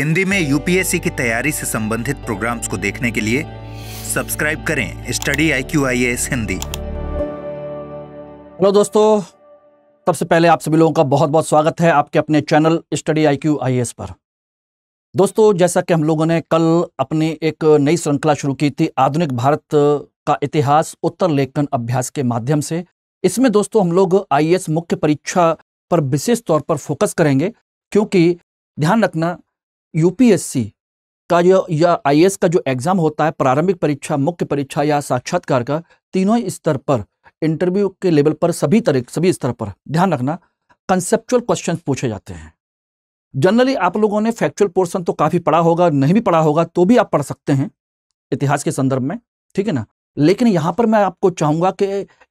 हिंदी में यूपीएससी की तैयारी से संबंधित प्रोग्राम्स को देखने के लिए सब्सक्राइब करें study I Q I S Hindi hello दोस्तों सबसे पहले आप सभी लोगों का बहुत बहुत स्वागत है आपके अपने channel study I Q I S पर दोस्तों जैसा कि हम लोगों ने कल अपनी एक नई श्रृंखला शुरू की थी आधुनिक भारत का इतिहास उत्तर लेखन अभ्यास के माध्यम से इसमें दोस्तों हम लोग आईएएस मुख्य परीक्षा पर विशेष तौर पर फोकस करेंगे क्योंकि ध्यान रखना यूपीएससी का जो या आई का जो एग्ज़ाम होता है प्रारंभिक परीक्षा मुख्य परीक्षा या साक्षात्कार का तीनों ही स्तर पर इंटरव्यू के लेवल पर सभी तरह सभी स्तर पर ध्यान रखना कंसेप्चुअल क्वेश्चन पूछे जाते हैं जनरली आप लोगों ने फैक्चुअल पोर्सन तो काफ़ी पढ़ा होगा नहीं भी पढ़ा होगा तो भी आप पढ़ सकते हैं इतिहास के संदर्भ में ठीक है ना लेकिन यहाँ पर मैं आपको चाहूँगा कि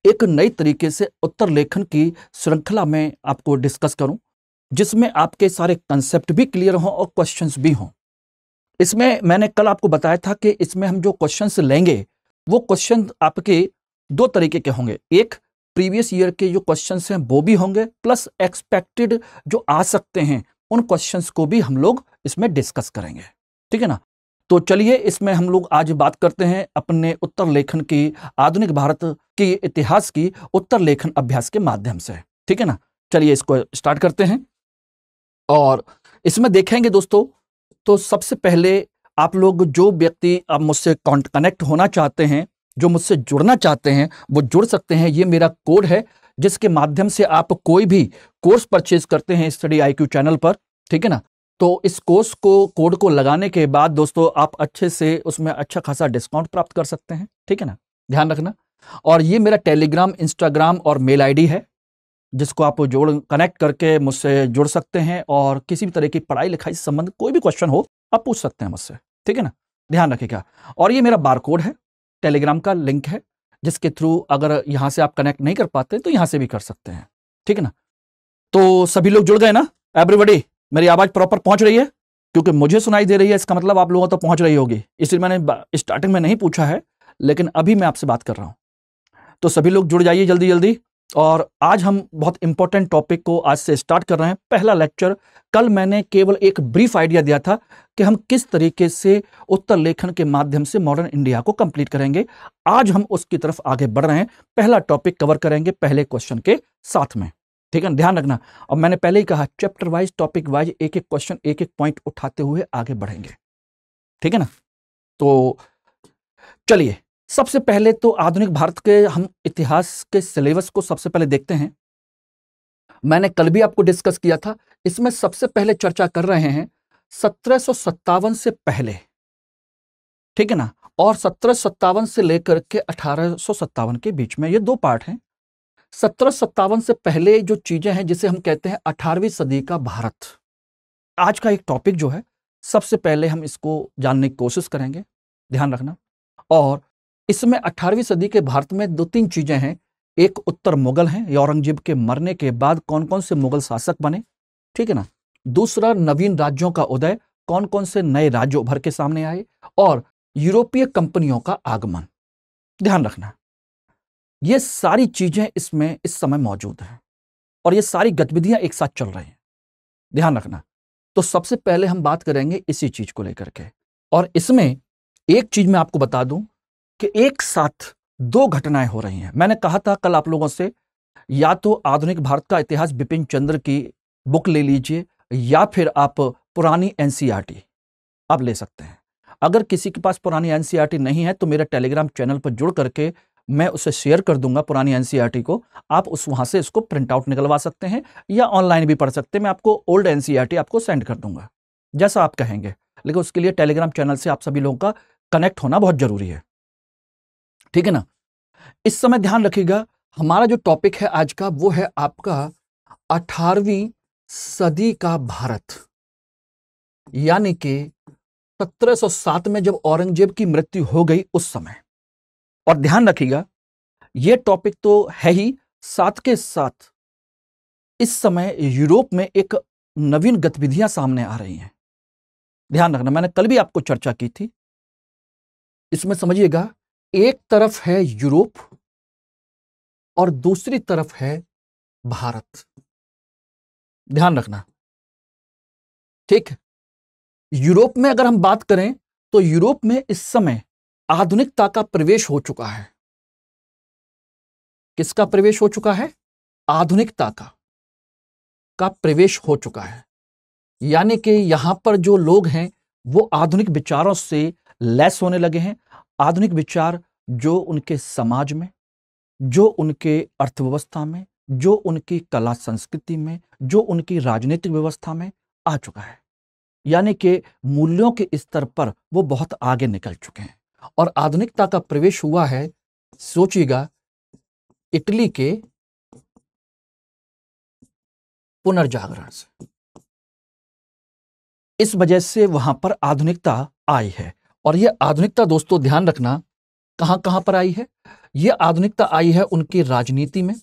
एक नई तरीके से उत्तर लेखन की श्रृंखला में आपको डिस्कस करूँ जिसमें आपके सारे कंसेप्ट भी क्लियर हों और क्वेश्चंस भी हों इसमें मैंने कल आपको बताया था कि इसमें हम जो क्वेश्चंस लेंगे वो क्वेश्चन आपके दो तरीके के होंगे एक प्रीवियस ईयर के जो क्वेश्चंस हैं वो भी होंगे प्लस एक्सपेक्टेड जो आ सकते हैं उन क्वेश्चंस को भी हम लोग इसमें डिस्कस करेंगे ठीक है ना तो चलिए इसमें हम लोग आज बात करते हैं अपने उत्तर लेखन की आधुनिक भारत के इतिहास की उत्तर लेखन अभ्यास के माध्यम से ठीक है ना चलिए इसको स्टार्ट करते हैं और इसमें देखेंगे दोस्तों तो सबसे पहले आप लोग जो व्यक्ति आप मुझसे कनेक्ट होना चाहते हैं जो मुझसे जुड़ना चाहते हैं वो जुड़ सकते हैं ये मेरा कोड है जिसके माध्यम से आप कोई भी कोर्स परचेज करते हैं स्टडी आई चैनल पर ठीक है ना तो इस कोर्स को कोड को लगाने के बाद दोस्तों आप अच्छे से उसमें अच्छा खासा डिस्काउंट प्राप्त कर सकते हैं ठीक है ना ध्यान रखना और ये मेरा टेलीग्राम इंस्टाग्राम और मेल आईडी है जिसको आप जोड़ कनेक्ट करके मुझसे जुड़ सकते हैं और किसी भी तरह की पढ़ाई लिखाई से संबंधित कोई भी क्वेश्चन हो आप पूछ सकते हैं मुझसे ठीक है ना ध्यान रखिएगा और ये मेरा बारकोड है टेलीग्राम का लिंक है जिसके थ्रू अगर यहाँ से आप कनेक्ट नहीं कर पाते तो यहाँ से भी कर सकते हैं ठीक है ना तो सभी लोग जुड़ गए ना एवरीबडी मेरी आवाज़ प्रॉपर पहुँच रही है क्योंकि मुझे सुनाई दे रही है इसका मतलब आप लोगों तक तो पहुँच रही होगी इसलिए मैंने स्टार्टिंग में नहीं पूछा है लेकिन अभी मैं आपसे बात कर रहा हूँ तो सभी लोग जुड़ जाइए जल्दी जल्दी और आज हम बहुत इंपॉर्टेंट टॉपिक को आज से स्टार्ट कर रहे हैं पहला लेक्चर कल मैंने केवल एक ब्रीफ आइडिया दिया था कि हम किस तरीके से उत्तर लेखन के माध्यम से मॉडर्न इंडिया को कंप्लीट करेंगे आज हम उसकी तरफ आगे बढ़ रहे हैं पहला टॉपिक कवर करेंगे पहले क्वेश्चन के साथ में ठीक है ध्यान रखना और मैंने पहले ही कहा चैप्टर वाइज टॉपिक वाइज एक एक क्वेश्चन एक एक पॉइंट उठाते हुए आगे बढ़ेंगे ठीक है ना तो चलिए सबसे पहले तो आधुनिक भारत के हम इतिहास के सिलेबस को सबसे पहले देखते हैं मैंने कल भी आपको डिस्कस किया था इसमें सबसे पहले चर्चा कर रहे हैं सत्रह से पहले ठीक है ना और सत्रह से लेकर के अठारह के बीच में ये दो पार्ट हैं सत्रह से पहले जो चीजें हैं जिसे हम कहते हैं अठारहवीं सदी का भारत आज का एक टॉपिक जो है सबसे पहले हम इसको जानने की कोशिश करेंगे ध्यान रखना और इसमें 18वीं सदी के भारत में दो तीन चीजें हैं एक उत्तर मुगल हैं औरंगजेब के मरने के बाद कौन कौन से मुगल शासक बने ठीक है ना दूसरा नवीन राज्यों का उदय कौन कौन से नए राज्य उभर के सामने आए और यूरोपीय कंपनियों का आगमन ध्यान रखना ये सारी चीजें इसमें इस समय मौजूद हैं और ये सारी गतिविधियां एक साथ चल रही हैं ध्यान रखना तो सबसे पहले हम बात करेंगे इसी चीज को लेकर के और इसमें एक चीज मैं आपको बता दूं कि एक साथ दो घटनाएं हो रही हैं मैंने कहा था कल आप लोगों से या तो आधुनिक भारत का इतिहास बिपिन चंद्र की बुक ले लीजिए या फिर आप पुरानी एनसीईआरटी आप ले सकते हैं अगर किसी के पास पुरानी एनसीईआरटी नहीं है तो मेरे टेलीग्राम चैनल पर जुड़ करके मैं उसे शेयर कर दूंगा पुरानी एनसीईआरटी को आप उस वहां से इसको प्रिंट आउट निकलवा सकते हैं या ऑनलाइन भी पढ़ सकते हैं मैं आपको ओल्ड एनसीईआरटी आपको सेंड कर दूंगा जैसा आप कहेंगे लेकिन उसके लिए टेलीग्राम चैनल से आप सभी लोगों का कनेक्ट होना बहुत जरूरी है ठीक है ना इस समय ध्यान रखिएगा हमारा जो टॉपिक है आज का वो है आपका अठारहवीं सदी का भारत यानी कि 1707 में जब औरंगजेब की मृत्यु हो गई उस समय और ध्यान रखिएगा यह टॉपिक तो है ही साथ के साथ इस समय यूरोप में एक नवीन गतिविधियां सामने आ रही हैं ध्यान रखना मैंने कल भी आपको चर्चा की थी इसमें समझिएगा एक तरफ है यूरोप और दूसरी तरफ है भारत ध्यान रखना ठीक यूरोप में अगर हम बात करें तो यूरोप में इस समय आधुनिकता का प्रवेश हो चुका है किसका प्रवेश हो चुका है आधुनिकता का का प्रवेश हो चुका है यानी कि यहां पर जो लोग हैं वो आधुनिक विचारों से लैस होने लगे हैं आधुनिक विचार जो उनके समाज में जो उनके अर्थव्यवस्था में जो उनकी कला संस्कृति में जो उनकी राजनीतिक व्यवस्था में आ चुका है यानी कि मूल्यों के स्तर पर वो बहुत आगे निकल चुके हैं और आधुनिकता का प्रवेश हुआ है सोचिएगा इटली के पुनर्जागरण से इस वजह से वहां पर आधुनिकता आई है और ये आधुनिकता दोस्तों ध्यान रखना कहां कहां पर आई है यह आधुनिकता आई है उनकी राजनीति में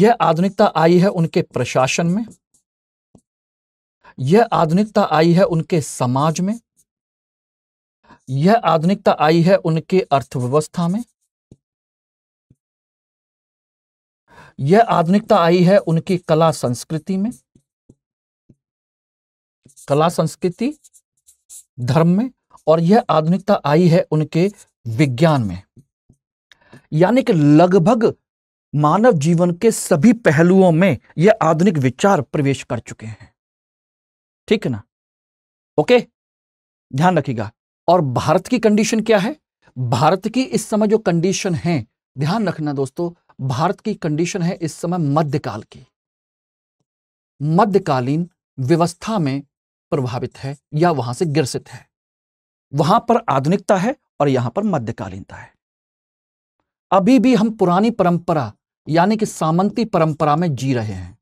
यह आधुनिकता आई है उनके प्रशासन में यह आधुनिकता आई है उनके समाज में यह आधुनिकता आई है उनके अर्थव्यवस्था में यह आधुनिकता आई है उनकी कला संस्कृति में कला संस्कृति धर्म में और यह आधुनिकता आई है उनके विज्ञान में यानी कि लगभग मानव जीवन के सभी पहलुओं में यह आधुनिक विचार प्रवेश कर चुके हैं ठीक है ना ओके ध्यान रखिएगा और भारत की कंडीशन क्या है भारत की इस समय जो कंडीशन है ध्यान रखना दोस्तों भारत की कंडीशन है इस समय मध्यकाल की मध्यकालीन व्यवस्था में प्रभावित है या वहां से ग्रसित है वहां पर आधुनिकता है और यहां पर मध्यकालीनता है अभी भी हम पुरानी परंपरा यानी कि सामंती परंपरा में जी रहे हैं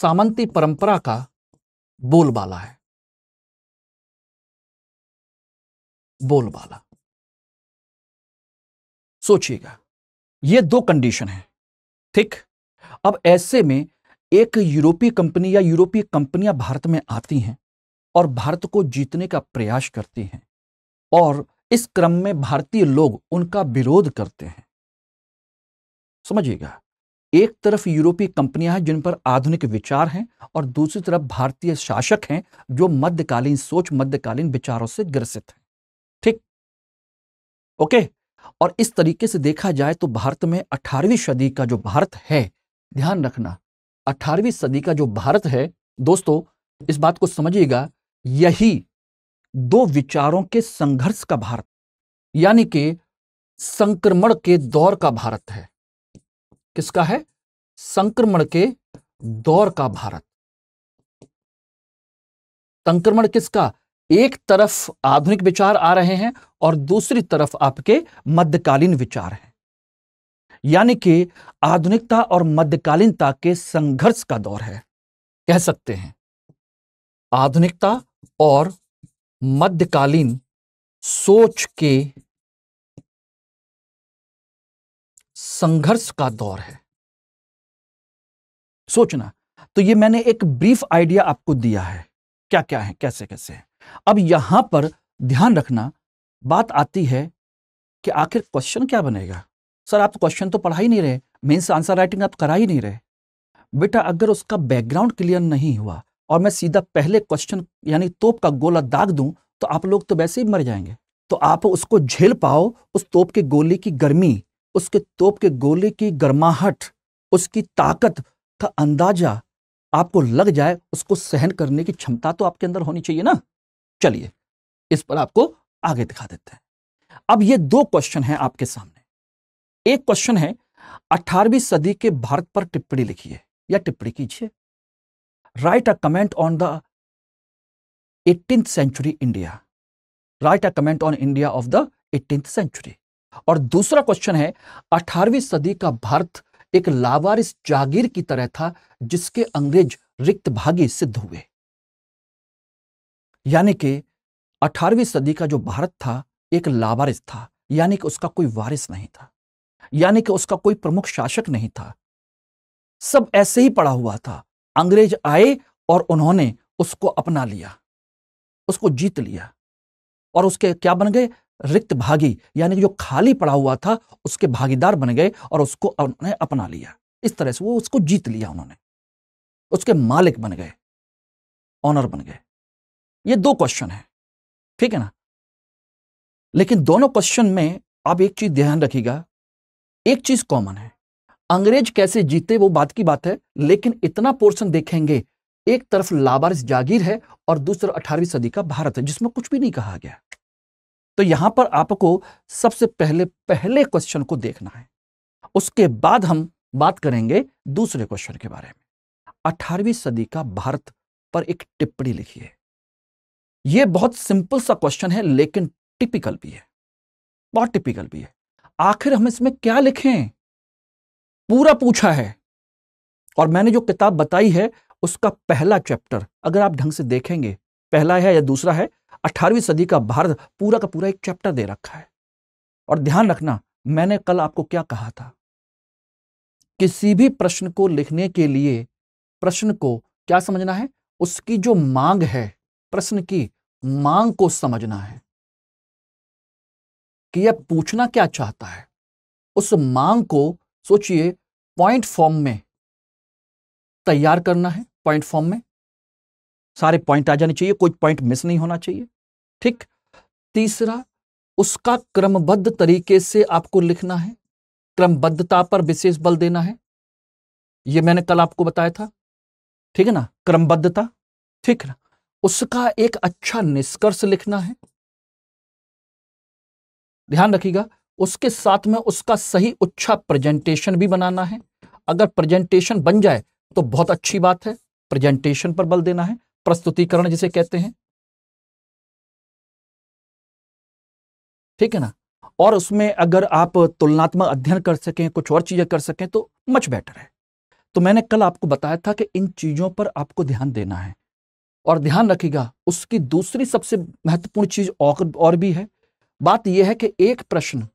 सामंती परंपरा का बोलबाला है बोलबाला सोचिएगा ये दो कंडीशन है ठीक अब ऐसे में एक यूरोपीय कंपनी या यूरोपीय कंपनियां भारत में आती हैं और भारत को जीतने का प्रयास करती हैं और इस क्रम में भारतीय लोग उनका विरोध करते हैं समझिएगा एक तरफ यूरोपीय कंपनियां हैं जिन पर आधुनिक विचार हैं और दूसरी तरफ भारतीय शासक हैं जो मध्यकालीन सोच मध्यकालीन विचारों से ग्रसित हैं ठीक ओके और इस तरीके से देखा जाए तो भारत में 18वीं सदी का जो भारत है ध्यान रखना 18वीं सदी का जो भारत है दोस्तों इस बात को समझिएगा यही दो विचारों के संघर्ष का भारत यानी कि संक्रमण के दौर का भारत है किसका है संक्रमण के दौर का भारत संक्रमण किसका एक तरफ आधुनिक विचार आ रहे हैं और दूसरी तरफ आपके मध्यकालीन विचार हैं यानी कि आधुनिकता और मध्यकालीनता के संघर्ष का दौर है कह सकते हैं आधुनिकता और मध्यकालीन सोच के संघर्ष का दौर है सोचना तो ये मैंने एक ब्रीफ आइडिया आपको दिया है क्या क्या है कैसे कैसे है अब यहां पर ध्यान रखना बात आती है कि आखिर क्वेश्चन क्या बनेगा सर आप क्वेश्चन तो, तो पढ़ा ही नहीं रहे मेन्स आंसर राइटिंग आप करा ही नहीं रहे बेटा अगर उसका बैकग्राउंड क्लियर नहीं हुआ और मैं सीधा पहले क्वेश्चन यानी तोप का गोला दाग दूं तो आप लोग तो वैसे ही मर जाएंगे तो आप उसको झेल पाओ उस तोप के गोले की गर्मी उसके तोप के गोले की गर्माहट उसकी ताकत का अंदाजा आपको लग जाए उसको सहन करने की क्षमता तो आपके अंदर होनी चाहिए ना चलिए इस पर आपको आगे दिखा देते हैं अब ये दो क्वेश्चन हैं आपके सामने एक क्वेश्चन है अठारहवीं सदी के भारत पर टिप्पणी लिखिए या टिप्पणी कीजिए write a comment on the 18th century India. Write a comment on India of the 18th century. और दूसरा क्वेश्चन है 18वीं सदी का भारत एक लावारिस जागीर की तरह था जिसके अंग्रेज रिक्त भागी सिद्ध हुए यानी कि 18वीं सदी का जो भारत था एक लावारिस था यानी कि उसका कोई वारिस नहीं था यानी कि उसका कोई प्रमुख शासक नहीं था सब ऐसे ही पड़ा हुआ था अंग्रेज आए और उन्होंने उसको अपना लिया उसको जीत लिया और उसके क्या बन गए रिक्त भागी यानी जो खाली पड़ा हुआ था उसके भागीदार बन गए और उसको उन्होंने अपना लिया इस तरह से वो उसको जीत लिया उन्होंने उसके मालिक बन गए ऑनर बन गए ये दो क्वेश्चन है ठीक है ना लेकिन दोनों क्वेश्चन में आप एक चीज ध्यान रखिएगा एक चीज कॉमन है अंग्रेज कैसे जीते वो बात की बात है लेकिन इतना पोर्शन देखेंगे एक तरफ लाबारिस जागीर है और दूसरा अठारहवीं सदी का भारत है जिसमें कुछ भी नहीं कहा गया तो यहां पर आपको सबसे पहले पहले क्वेश्चन को देखना है उसके बाद हम बात करेंगे दूसरे क्वेश्चन के बारे में अठारहवीं सदी का भारत पर एक टिप्पणी लिखी है यह बहुत सिंपल सा क्वेश्चन है लेकिन टिपिकल भी है बहुत टिपिकल भी है आखिर हम इसमें क्या लिखें पूरा पूछा है और मैंने जो किताब बताई है उसका पहला चैप्टर अगर आप ढंग से देखेंगे पहला है या दूसरा है अठारहवीं सदी का भारत पूरा का पूरा एक चैप्टर दे रखा है और ध्यान रखना मैंने कल आपको क्या कहा था किसी भी प्रश्न को लिखने के लिए प्रश्न को क्या समझना है उसकी जो मांग है प्रश्न की मांग को समझना है कि यह पूछना क्या चाहता है उस मांग को सोचिए पॉइंट फॉर्म में तैयार करना है पॉइंट फॉर्म में सारे पॉइंट आ जाने चाहिए कोई पॉइंट मिस नहीं होना चाहिए ठीक तीसरा उसका क्रमबद्ध तरीके से आपको लिखना है क्रमबद्धता पर विशेष बल देना है यह मैंने कल आपको बताया था ठीक है ना क्रमबद्धता ठीक ना उसका एक अच्छा निष्कर्ष लिखना है ध्यान रखिएगा उसके साथ में उसका सही उच्छा प्रेजेंटेशन भी बनाना है अगर प्रेजेंटेशन बन जाए तो बहुत अच्छी बात है प्रेजेंटेशन पर बल देना है प्रस्तुतिकरण जिसे कहते हैं ठीक है ना और उसमें अगर आप तुलनात्मक अध्ययन कर सकें कुछ और चीजें कर सकें तो मच बेटर है तो मैंने कल आपको बताया था कि इन चीजों पर आपको ध्यान देना है और ध्यान रखिएगा उसकी दूसरी सबसे महत्वपूर्ण चीज और, और भी है बात यह है कि एक प्रश्न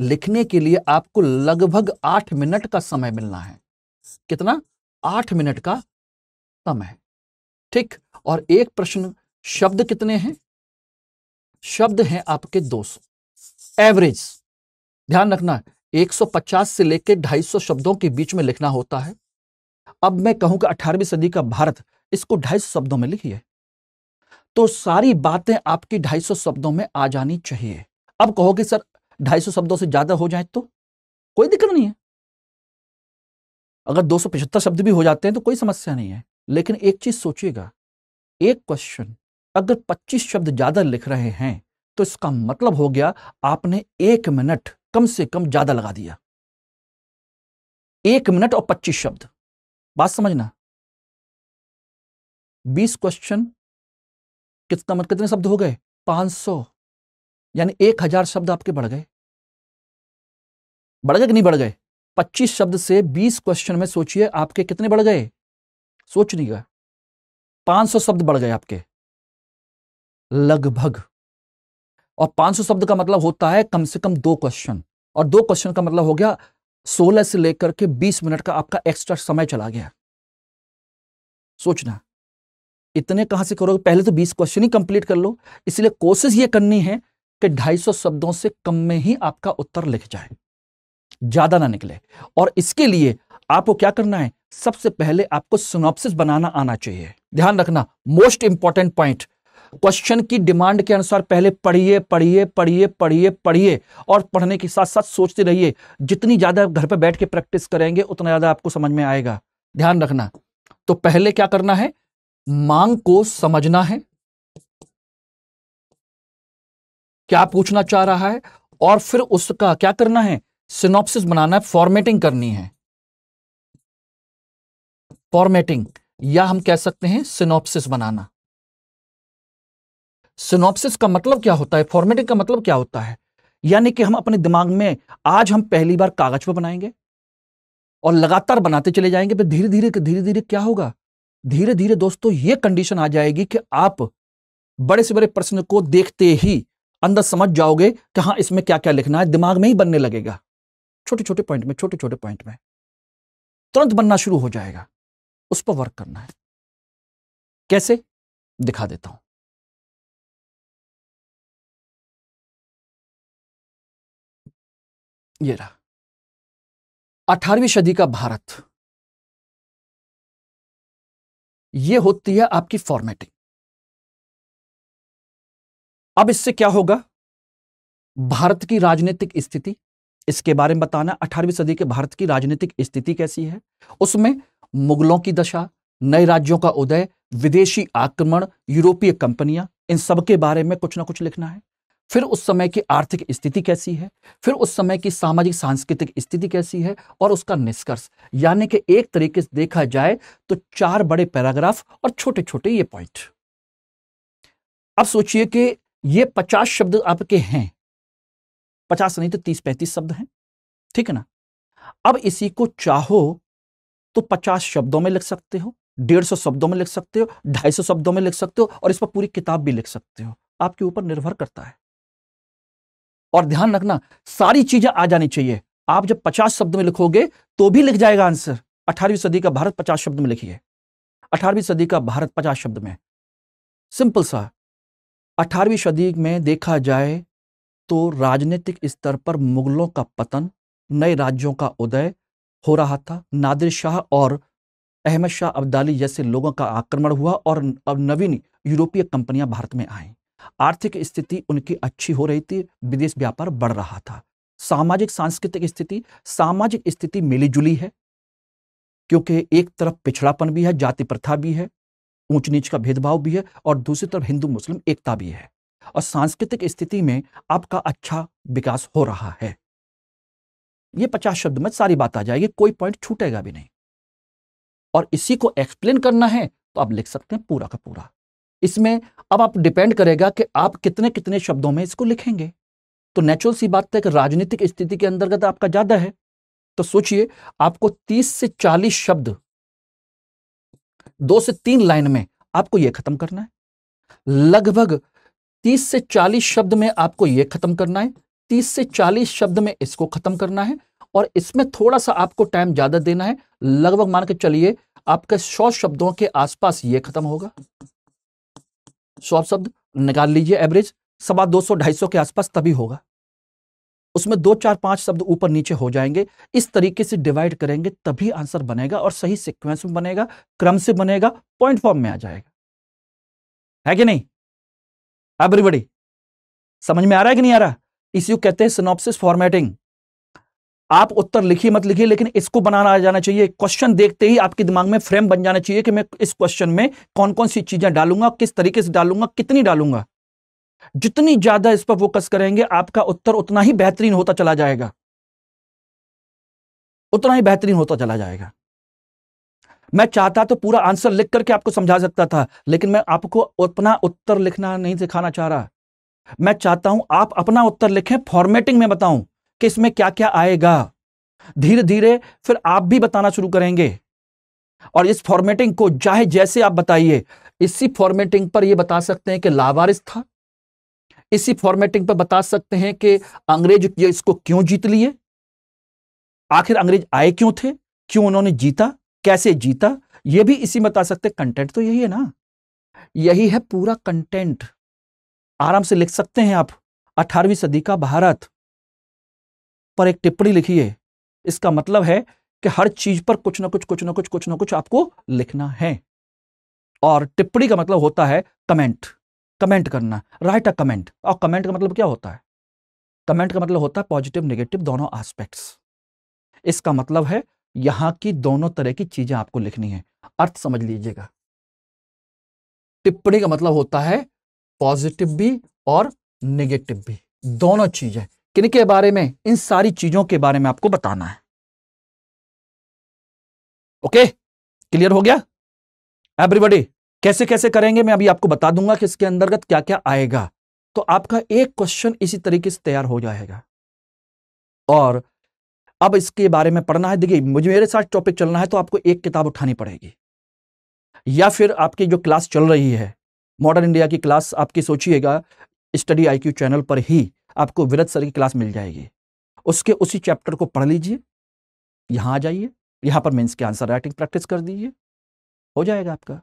लिखने के लिए आपको लगभग आठ मिनट का समय मिलना है कितना आठ मिनट का समय ठीक और एक प्रश्न शब्द कितने हैं शब्द हैं आपके 200 एवरेज ध्यान रखना 150 से लेकर 250 शब्दों के बीच में लिखना होता है अब मैं कि अठारहवीं सदी का भारत इसको 250 शब्दों में लिखिए तो सारी बातें आपकी 250 शब्दों में आ जानी चाहिए अब कहोगे सर ढाई सौ शब्दों से ज़्यादा हो जाए तो कोई दिक्कत नहीं है अगर दो सौ पचहत्तर शब्द भी हो जाते हैं तो कोई समस्या नहीं है लेकिन एक चीज़ सोचिएगा एक क्वेश्चन अगर पच्चीस शब्द ज़्यादा लिख रहे हैं तो इसका मतलब हो गया आपने एक मिनट कम से कम ज़्यादा लगा दिया एक मिनट और पच्चीस शब्द बात समझना बीस क्वेश्चन कितना मत मतलब कितने शब्द हो गए पांच सौ यानी एक हजार शब्द आपके बढ़ गए बढ़ गए कि नहीं बढ़ गए पच्चीस शब्द से बीस क्वेश्चन में सोचिए आपके कितने बढ़ गए सोच नहीं गए पांच सौ शब्द बढ़ गए आपके लगभग और 500 शब्द का मतलब होता है कम से कम दो क्वेश्चन और दो क्वेश्चन का मतलब हो गया 16 से लेकर के 20 मिनट का आपका एक्स्ट्रा समय चला गया सोचना इतने कहां से करोगे पहले तो 20 क्वेश्चन ही कंप्लीट कर लो इसलिए कोशिश ये करनी है कि 250 शब्दों से कम में ही आपका उत्तर लिख जाए ज़्यादा ना निकले और इसके लिए आपको क्या करना है सबसे पहले आपको सुनोपसिस बनाना आना चाहिए ध्यान रखना मोस्ट इंपॉर्टेंट पॉइंट क्वेश्चन की डिमांड के अनुसार पहले पढ़िए पढ़िए पढ़िए पढ़िए पढ़िए और पढ़ने के साथ साथ सोचते रहिए जितनी ज़्यादा घर पर बैठ के प्रैक्टिस करेंगे उतना ज़्यादा आपको समझ में आएगा ध्यान रखना तो पहले क्या करना है मांग को समझना है क्या पूछना चाह रहा है और फिर उसका क्या करना है सिनॉप्सिस बनाना है फॉर्मेटिंग करनी है फॉर्मेटिंग या हम कह सकते हैं सिनॉप्सिस बनाना सिनॉप्सिस का मतलब क्या होता है फॉर्मेटिंग का मतलब क्या होता है यानी कि हम अपने दिमाग में आज हम पहली बार कागज पर बनाएंगे और लगातार बनाते चले जाएंगे फिर धीरे धीरे धीरे धीरे क्या होगा धीरे धीरे दोस्तों ये कंडीशन आ जाएगी कि आप बड़े से बड़े प्रश्न को देखते ही अंदर समझ जाओगे कि हाँ इसमें क्या क्या लिखना है दिमाग में ही बनने लगेगा छोटे छोटे पॉइंट में छोटे छोटे पॉइंट में तुरंत बनना शुरू हो जाएगा उस पर वर्क करना है कैसे दिखा देता हूं ये रहा अठारहवीं सदी का भारत ये होती है आपकी फॉर्मेटिंग अब इससे क्या होगा भारत की राजनीतिक स्थिति इसके बारे में बताना अठारहवीं सदी के भारत की राजनीतिक स्थिति कैसी है उसमें मुगलों की दशा नए राज्यों का उदय विदेशी आक्रमण यूरोपीय कंपनियां इन सब के बारे में कुछ ना कुछ लिखना है फिर उस समय की आर्थिक स्थिति कैसी है फिर उस समय की सामाजिक सांस्कृतिक स्थिति कैसी है और उसका निष्कर्ष यानी कि एक तरीके से देखा जाए तो चार बड़े पैराग्राफ और छोटे छोटे ये पॉइंट अब सोचिए कि ये पचास शब्द आपके हैं पचास नहीं तो तीस पैंतीस शब्द हैं ठीक है ना अब इसी को चाहो तो पचास शब्दों में लिख सकते हो डेढ़ सौ शब्दों में लिख सकते हो ढाई सौ शब्दों में लिख सकते हो और इस पर पूरी किताब भी लिख सकते हो आपके ऊपर निर्भर करता है और ध्यान रखना सारी चीजें आ जानी चाहिए आप जब पचास शब्द में लिखोगे तो भी लिख जाएगा आंसर अठारहवीं सदी का भारत पचास शब्द में लिखिए अठारहवीं सदी का भारत पचास शब्द में सिंपल सा अठारहवीं सदी में देखा जाए तो राजनीतिक स्तर पर मुगलों का पतन नए राज्यों का उदय हो रहा था नादिर शाह और अहमद शाह अब्दाली जैसे लोगों का आक्रमण हुआ और अब नवीन यूरोपीय कंपनियां भारत में आई आर्थिक स्थिति उनकी अच्छी हो रही थी विदेश व्यापार बढ़ रहा था सामाजिक सांस्कृतिक स्थिति सामाजिक स्थिति मिलीजुली है क्योंकि एक तरफ पिछड़ापन भी है जाति प्रथा भी है ऊंच नीच का भेदभाव भी है और दूसरी तरफ हिंदू मुस्लिम एकता भी है और सांस्कृतिक स्थिति में आपका अच्छा विकास हो रहा है ये पचास शब्द में सारी बात आ जाएगी कोई पॉइंट छूटेगा भी नहीं और इसी को एक्सप्लेन करना है तो आप लिख सकते हैं पूरा का पूरा इसमें अब आप डिपेंड करेगा कि आप कितने कितने शब्दों में इसको लिखेंगे तो नेचुरल सी बात तो है कि राजनीतिक स्थिति के अंतर्गत आपका ज्यादा है तो सोचिए आपको तीस से चालीस शब्द दो से तीन लाइन में आपको यह खत्म करना है लगभग तीस से चालीस शब्द में आपको ये खत्म करना है तीस से चालीस शब्द में इसको खत्म करना है और इसमें थोड़ा सा आपको टाइम ज्यादा देना है लगभग मान के चलिए आपके सौ शब्दों के आसपास ये खत्म होगा सौ शब्द निकाल लीजिए एवरेज सवा दो सौ ढाई सौ के आसपास तभी होगा उसमें दो चार पांच शब्द ऊपर नीचे हो जाएंगे इस तरीके से डिवाइड करेंगे तभी आंसर बनेगा और सही सिक्वेंस में बनेगा क्रम से बनेगा पॉइंट फॉर्म में आ जाएगा है कि नहीं एवरीबडी हाँ, समझ में आ रहा है कि नहीं आ रहा इसी को कहते हैं सिनोप्सिस फॉर्मेटिंग आप उत्तर लिखिए मत लिखिए लेकिन इसको बनाना आ जाना चाहिए क्वेश्चन देखते ही आपके दिमाग में फ्रेम बन जाना चाहिए कि मैं इस क्वेश्चन में कौन कौन सी चीजें डालूंगा किस तरीके से डालूंगा कितनी डालूंगा जितनी ज्यादा इस पर फोकस करेंगे आपका उत्तर उतना ही बेहतरीन होता चला जाएगा उतना ही बेहतरीन होता चला जाएगा मैं चाहता तो पूरा आंसर लिख करके आपको समझा सकता था लेकिन मैं आपको अपना उत्तर लिखना नहीं सिखाना चाह रहा मैं चाहता हूं आप अपना उत्तर लिखें फॉर्मेटिंग में बताऊं कि इसमें क्या क्या आएगा धीरे धीरे फिर आप भी बताना शुरू करेंगे और इस फॉर्मेटिंग को चाहे जैसे आप बताइए इसी फॉर्मेटिंग पर यह बता सकते हैं कि लावारिस था इसी फॉर्मेटिंग पर बता सकते हैं कि अंग्रेज इसको क्यों जीत लिए आखिर अंग्रेज आए क्यों थे क्यों उन्होंने जीता कैसे जीता ये भी इसी में बता सकते कंटेंट तो यही है ना यही है पूरा कंटेंट आराम से लिख सकते हैं आप अठारहवीं सदी का भारत पर एक टिप्पणी लिखिए इसका मतलब है कि हर चीज पर कुछ ना कुछ कुछ ना कुछ कुछ ना कुछ आपको लिखना है और टिप्पणी का मतलब होता है कमेंट कमेंट करना राइट अ कमेंट और कमेंट का मतलब क्या होता है कमेंट का मतलब होता है पॉजिटिव नेगेटिव दोनों एस्पेक्ट्स इसका मतलब है यहां की दोनों तरह की चीजें आपको लिखनी है अर्थ समझ लीजिएगा टिप्पणी का मतलब होता है पॉजिटिव भी और नेगेटिव भी दोनों चीजें किन के बारे में इन सारी चीजों के बारे में आपको बताना है ओके क्लियर हो गया एवरीबडी कैसे कैसे करेंगे मैं अभी आपको बता दूंगा कि इसके अंतर्गत क्या क्या आएगा तो आपका एक क्वेश्चन इसी तरीके से तैयार हो जाएगा और अब इसके बारे में पढ़ना है देखिए मुझे मेरे साथ टॉपिक चलना है तो आपको एक किताब उठानी पड़ेगी या फिर आपकी जो क्लास चल रही है मॉडर्न इंडिया की क्लास आपकी सोचिएगा स्टडी आईक्यू चैनल पर ही आपको विरत सर की क्लास मिल जाएगी उसके उसी चैप्टर को पढ़ लीजिए यहाँ आ जाइए यहाँ पर मेंस के आंसर राइटिंग प्रैक्टिस कर दीजिए हो जाएगा आपका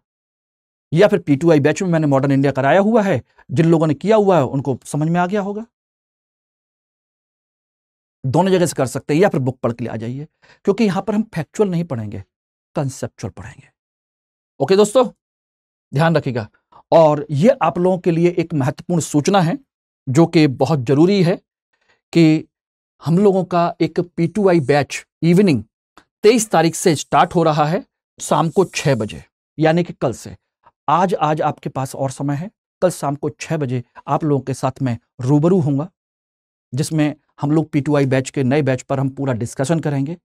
या फिर पी बैच में मैंने मॉडर्न इंडिया कराया हुआ है जिन लोगों ने किया हुआ है उनको समझ में आ गया होगा दोनों जगह से कर सकते हैं या फिर बुक पढ़ के लिए आ जाइए क्योंकि यहां पर हम फैक्चुअल नहीं पढ़ेंगे कंसेप्चुअल पढ़ेंगे ओके दोस्तों ध्यान रखिएगा और ये आप लोगों के लिए एक महत्वपूर्ण सूचना है जो कि बहुत ज़रूरी है कि हम लोगों का एक P two I batch evening तेईस तारीख से स्टार्ट हो रहा है शाम को छह बजे यानी कि कल से आज आज आपके पास और समय है कल शाम को छह बजे आप लोगों के साथ मैं रूबरू होऊंगा जिसमें हम लोग पी बैच के नए बैच पर हम पूरा डिस्कशन करेंगे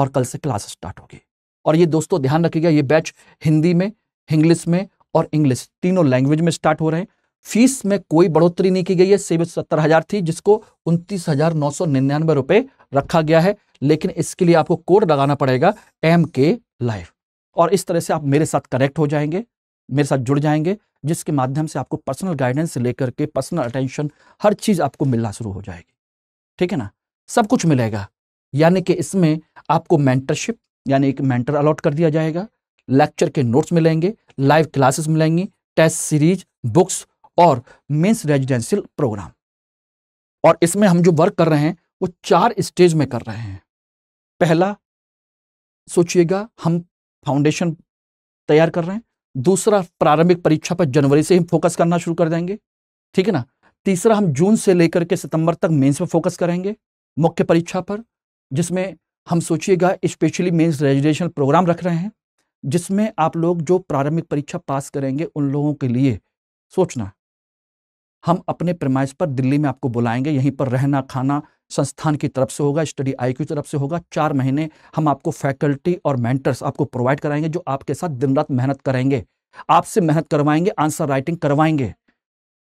और कल से क्लास स्टार्ट होगी और ये दोस्तों ध्यान रखिएगा ये बैच हिंदी में इंग्लिश में और इंग्लिश तीनों लैंग्वेज में स्टार्ट हो रहे हैं फीस में कोई बढ़ोतरी नहीं की गई है सिर्फ सत्तर हजार थी जिसको उनतीस हजार नौ सौ निन्यानवे रुपये रखा गया है लेकिन इसके लिए आपको कोड लगाना पड़ेगा एम के लाइव और इस तरह से आप मेरे साथ कनेक्ट हो जाएंगे मेरे साथ जुड़ जाएंगे जिसके माध्यम से आपको पर्सनल गाइडेंस लेकर के पर्सनल अटेंशन हर चीज़ आपको मिलना शुरू हो जाएगी ठीक है ना सब कुछ मिलेगा यानी कि इसमें आपको मेंटरशिप यानी एक मेंटर अलॉट कर दिया जाएगा लेक्चर के नोट्स मिलेंगे लाइव क्लासेस मिलेंगी टेस्ट सीरीज बुक्स और मेंस रेजिडेंशियल प्रोग्राम और इसमें हम जो वर्क कर रहे हैं वो चार स्टेज में कर रहे हैं पहला सोचिएगा हम फाउंडेशन तैयार कर रहे हैं दूसरा प्रारंभिक परीक्षा पर जनवरी से ही फोकस करना शुरू कर देंगे ठीक है ना तीसरा हम जून से लेकर के सितंबर तक मेंस पर फोकस करेंगे मुख्य परीक्षा पर जिसमें हम सोचिएगा स्पेशली मेंस रेजुलेशन प्रोग्राम रख रहे हैं जिसमें आप लोग जो प्रारंभिक परीक्षा पास करेंगे उन लोगों के लिए सोचना हम अपने प्रमाइज पर दिल्ली में आपको बुलाएंगे यहीं पर रहना खाना संस्थान की तरफ से होगा स्टडी आई की तरफ से होगा चार महीने हम आपको फैकल्टी और मैंटर्स आपको प्रोवाइड कराएंगे जो आपके साथ दिन रात मेहनत करेंगे आपसे मेहनत करवाएंगे आंसर राइटिंग करवाएंगे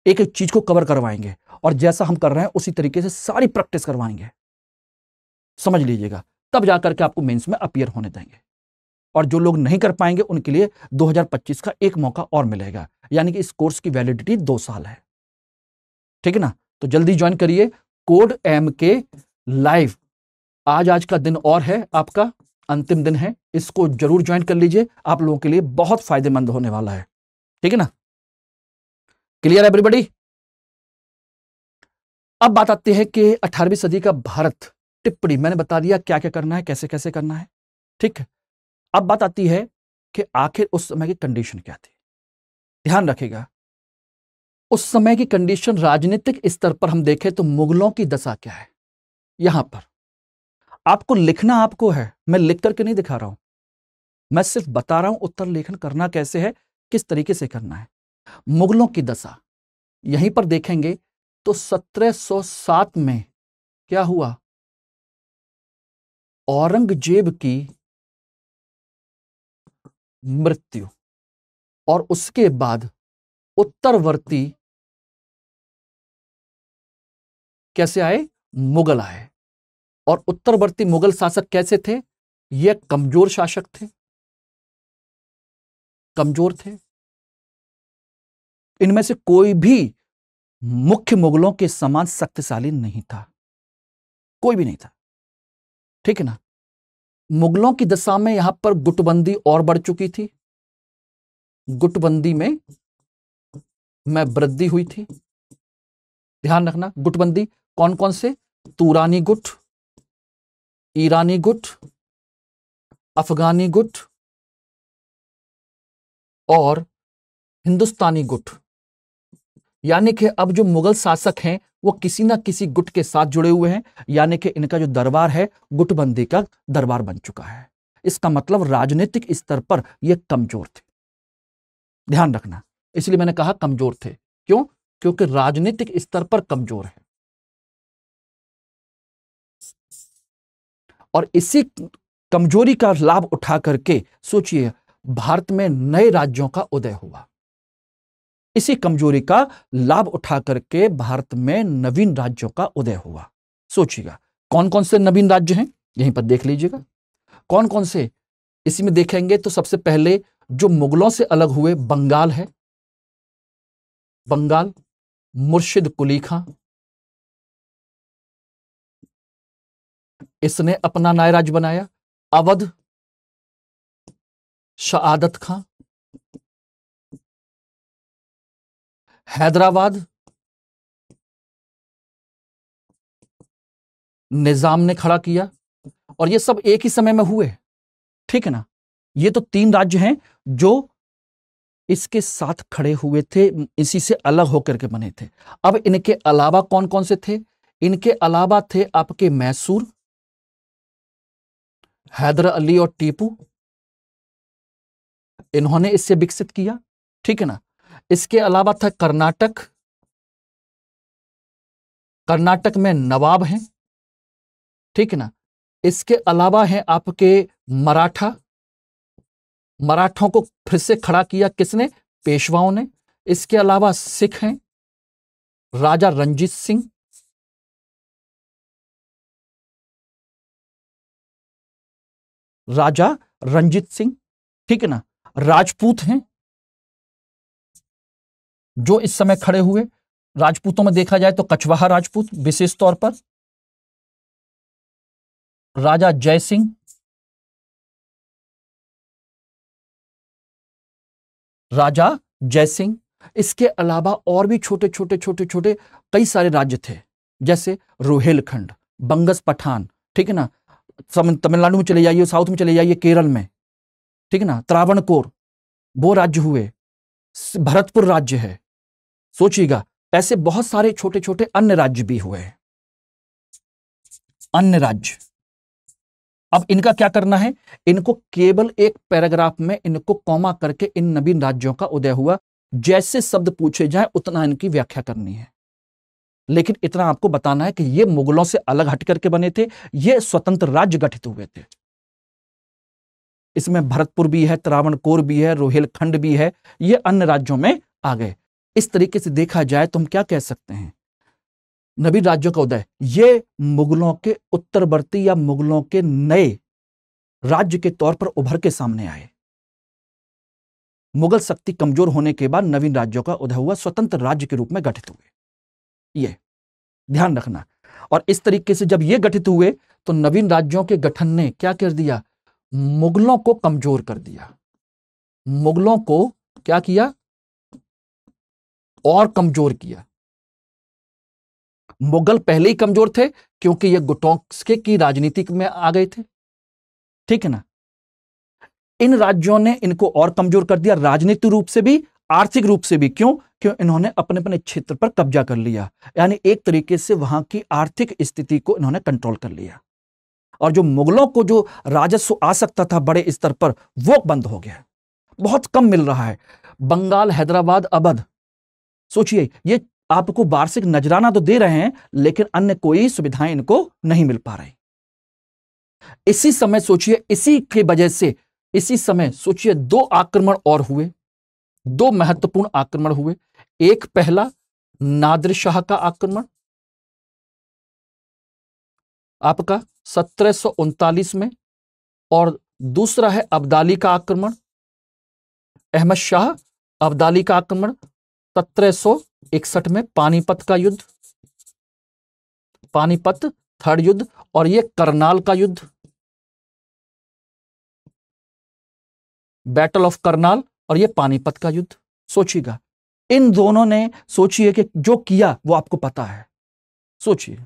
एक एक चीज को कवर करवाएंगे और जैसा हम कर रहे हैं उसी तरीके से सारी प्रैक्टिस करवाएंगे समझ लीजिएगा तब जाकर के आपको मेंस में अपियर होने देंगे और जो लोग नहीं कर पाएंगे उनके लिए 2025 का एक मौका और मिलेगा यानी कि इस कोर्स की वैलिडिटी दो साल है ठीक है ना तो जल्दी ज्वाइन करिए कोड एम के लाइव आज आज का दिन और है आपका अंतिम दिन है इसको जरूर ज्वाइन कर लीजिए आप लोगों के लिए बहुत फायदेमंद होने वाला है ठीक है ना क्लियर एवरीबडी अब बात आती है कि 18वीं सदी का भारत टिप्पणी मैंने बता दिया क्या क्या करना है कैसे कैसे करना है ठीक अब बात आती है कि आखिर उस समय की कंडीशन क्या थी ध्यान रखेगा उस समय की कंडीशन राजनीतिक स्तर पर हम देखें तो मुगलों की दशा क्या है यहां पर आपको लिखना आपको है मैं लिख करके नहीं दिखा रहा हूं मैं सिर्फ बता रहा हूं उत्तर लेखन करना कैसे है किस तरीके से करना है मुगलों की दशा यहीं पर देखेंगे तो 1707 में क्या हुआ औरंगजेब की मृत्यु और उसके बाद उत्तरवर्ती कैसे आए मुगल आए और उत्तरवर्ती मुगल शासक कैसे थे ये कमजोर शासक थे कमजोर थे इनमें से कोई भी मुख्य मुगलों के समान शक्तिशाली नहीं था कोई भी नहीं था ठीक है ना मुगलों की दशा में यहां पर गुटबंदी और बढ़ चुकी थी गुटबंदी में मैं वृद्धि हुई थी ध्यान रखना गुटबंदी कौन कौन से तुरानी गुट ईरानी गुट अफगानी गुट और हिंदुस्तानी गुट यानी कि अब जो मुगल शासक हैं वो किसी ना किसी गुट के साथ जुड़े हुए हैं यानी कि इनका जो दरबार है गुटबंदी का दरबार बन चुका है इसका मतलब राजनीतिक स्तर पर ये कमजोर थे ध्यान रखना इसलिए मैंने कहा कमजोर थे क्यों क्योंकि राजनीतिक स्तर पर कमजोर है और इसी कमजोरी का लाभ उठा करके सोचिए भारत में नए राज्यों का उदय हुआ इसी कमजोरी का लाभ उठा करके भारत में नवीन राज्यों का उदय हुआ सोचिएगा कौन कौन से नवीन राज्य हैं यहीं पर देख लीजिएगा कौन कौन से इसी में देखेंगे तो सबसे पहले जो मुगलों से अलग हुए बंगाल है बंगाल मुर्शिद कुलीखा खां इसने अपना नया राज्य बनाया अवध शहादत खां हैदराबाद निजाम ने खड़ा किया और ये सब एक ही समय में हुए ठीक है ना ये तो तीन राज्य हैं जो इसके साथ खड़े हुए थे इसी से अलग होकर के बने थे अब इनके अलावा कौन कौन से थे इनके अलावा थे आपके मैसूर हैदर अली और टीपू इन्होंने इससे विकसित किया ठीक है ना इसके अलावा था कर्नाटक कर्नाटक में नवाब हैं ठीक है ना इसके अलावा हैं आपके मराठा मराठों को फिर से खड़ा किया किसने पेशवाओं ने इसके अलावा सिख हैं राजा रंजीत सिंह राजा रंजीत सिंह ठीक है ना राजपूत हैं जो इस समय खड़े हुए राजपूतों में देखा जाए तो कछवाहा राजपूत विशेष तौर पर राजा जय सिंह राजा जय सिंह इसके अलावा और भी छोटे छोटे छोटे छोटे कई सारे राज्य थे जैसे रोहेलखंड बंगस पठान ठीक है ना तमिलनाडु में चले जाइए साउथ में चले जाइए केरल में ठीक है ना त्रावणकोर वो राज्य हुए भरतपुर राज्य है सोचिएगा ऐसे बहुत सारे छोटे छोटे अन्य राज्य भी हुए हैं अन्य राज्य अब इनका क्या करना है इनको केवल एक पैराग्राफ में इनको कॉमा करके इन नवीन राज्यों का उदय हुआ जैसे शब्द पूछे जाए उतना इनकी व्याख्या करनी है लेकिन इतना आपको बताना है कि ये मुगलों से अलग हट करके बने थे ये स्वतंत्र राज्य गठित हुए थे इसमें भरतपुर भी है त्रावणकोर भी है रोहिलखंड भी है ये अन्य राज्यों में आ गए इस तरीके से देखा जाए तो हम क्या कह सकते हैं नबी राज्यों का उदय ये मुगलों के उत्तरवर्ती या मुगलों के नए राज्य के तौर पर उभर के सामने आए मुगल शक्ति कमजोर होने के बाद नवीन राज्यों का उदय हुआ स्वतंत्र राज्य के रूप में गठित हुए ये ध्यान रखना और इस तरीके से जब ये गठित हुए तो नवीन राज्यों के गठन ने क्या कर दिया मुगलों को कमजोर कर दिया मुगलों को क्या किया और कमजोर किया मुगल पहले ही कमजोर थे क्योंकि ये गुटोंस्के की राजनीति में आ गए थे ठीक है ना इन राज्यों ने इनको और कमजोर कर दिया राजनीतिक रूप से भी आर्थिक रूप से भी क्यों क्यों इन्होंने अपने अपने क्षेत्र पर कब्जा कर लिया यानी एक तरीके से वहां की आर्थिक स्थिति को इन्होंने कंट्रोल कर लिया और जो मुगलों को जो राजस्व आ सकता था बड़े स्तर पर वो बंद हो गया बहुत कम मिल रहा है बंगाल हैदराबाद अबध सोचिए ये आपको वार्षिक नजराना तो दे रहे हैं लेकिन अन्य कोई सुविधाएं इनको नहीं मिल पा रही इसी समय सोचिए इसी के वजह से इसी समय सोचिए दो आक्रमण और हुए दो महत्वपूर्ण आक्रमण हुए एक पहला नादिर शाह का आक्रमण आपका सत्रह में और दूसरा है अब्दाली का आक्रमण अहमद शाह अब्दाली का आक्रमण सत्रह में पानीपत का युद्ध पानीपत थर्ड युद्ध और ये करनाल का युद्ध बैटल ऑफ करनाल और ये पानीपत का युद्ध सोचिएगा इन दोनों ने सोचिए कि जो किया वो आपको पता है सोचिए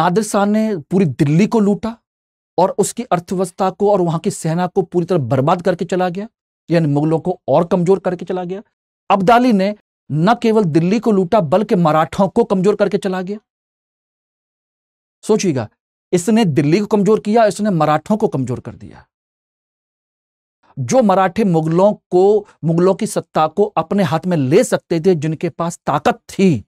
नादिर शाह ने पूरी दिल्ली को लूटा और उसकी अर्थव्यवस्था को और वहां की सेना को पूरी तरह बर्बाद करके चला गया यानी मुगलों को और कमजोर करके चला गया अब्दाली ने न केवल दिल्ली को लूटा बल्कि मराठों को कमजोर करके चला गया सोचिएगा इसने दिल्ली को कमजोर किया इसने मराठों को कमजोर कर दिया जो मराठे मुगलों को मुगलों की सत्ता को अपने हाथ में ले सकते थे जिनके पास ताकत थी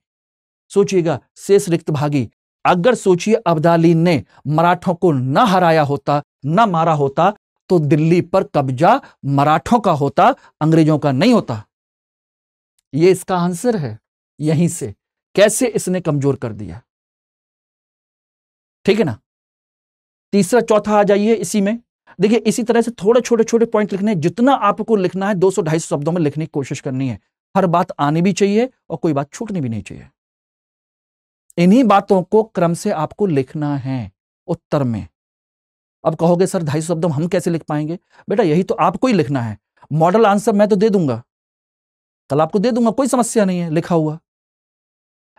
सोचिएगा शेष रिक्त भागी अगर सोचिए अब्दाली ने मराठों को न हराया होता न मारा होता तो दिल्ली पर कब्जा मराठों का होता अंग्रेजों का नहीं होता ये इसका आंसर है यहीं से कैसे इसने कमजोर कर दिया ठीक है ना तीसरा चौथा आ जाइए इसी में देखिए इसी तरह से थोड़े छोटे छोटे पॉइंट लिखने हैं जितना आपको लिखना है 200 250 शब्दों में लिखने की कोशिश करनी है हर बात आनी भी चाहिए और कोई बात छूटनी भी नहीं चाहिए इन्हीं बातों को क्रम से आपको लिखना है उत्तर में अब कहोगे सर ढाई में हम कैसे लिख पाएंगे बेटा यही तो आपको ही लिखना है मॉडल आंसर मैं तो दे दूंगा कल आपको दे दूंगा कोई समस्या नहीं है लिखा हुआ